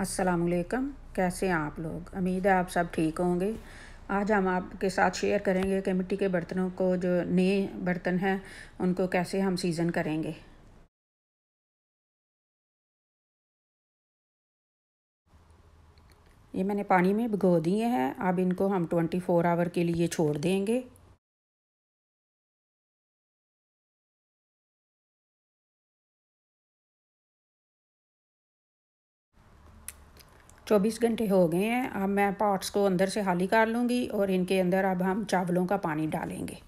असलकम कैसे हैं आप लोग उम्मीद है आप सब ठीक होंगे आज हम आपके साथ शेयर करेंगे कि मिट्टी के बर्तनों को जो नए बर्तन हैं उनको कैसे हम सीज़न करेंगे ये मैंने पानी में भिगो दिए हैं अब इनको हम 24 आवर के लिए छोड़ देंगे 24 घंटे हो गए हैं अब मैं पॉट्स को अंदर से खाली कर लूँगी और इनके अंदर अब हम चावलों का पानी डालेंगे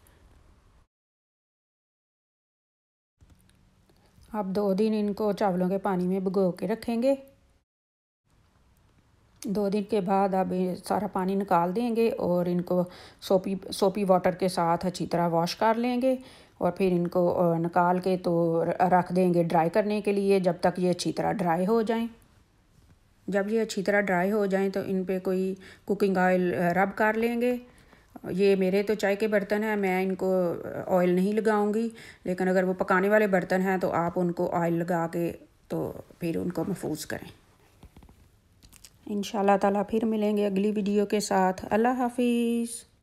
अब दो दिन इनको चावलों के पानी में भिगो के रखेंगे दो दिन के बाद अब सारा पानी निकाल देंगे और इनको सोपी सोपी वाटर के साथ अच्छी तरह वॉश कर लेंगे और फिर इनको निकाल के तो रख देंगे ड्राई करने के लिए जब तक ये अच्छी तरह ड्राई हो जाएं जब ये अच्छी तरह ड्राई हो जाएं तो इन पर कोई कुकिंग ऑयल रब कर लेंगे ये मेरे तो चाय के बर्तन हैं मैं इनको ऑयल नहीं लगाऊंगी लेकिन अगर वो पकाने वाले बर्तन हैं तो आप उनको ऑयल लगा के तो फिर उनको महफूज करें इन ताला फिर मिलेंगे अगली वीडियो के साथ अल्लाह हाफिज़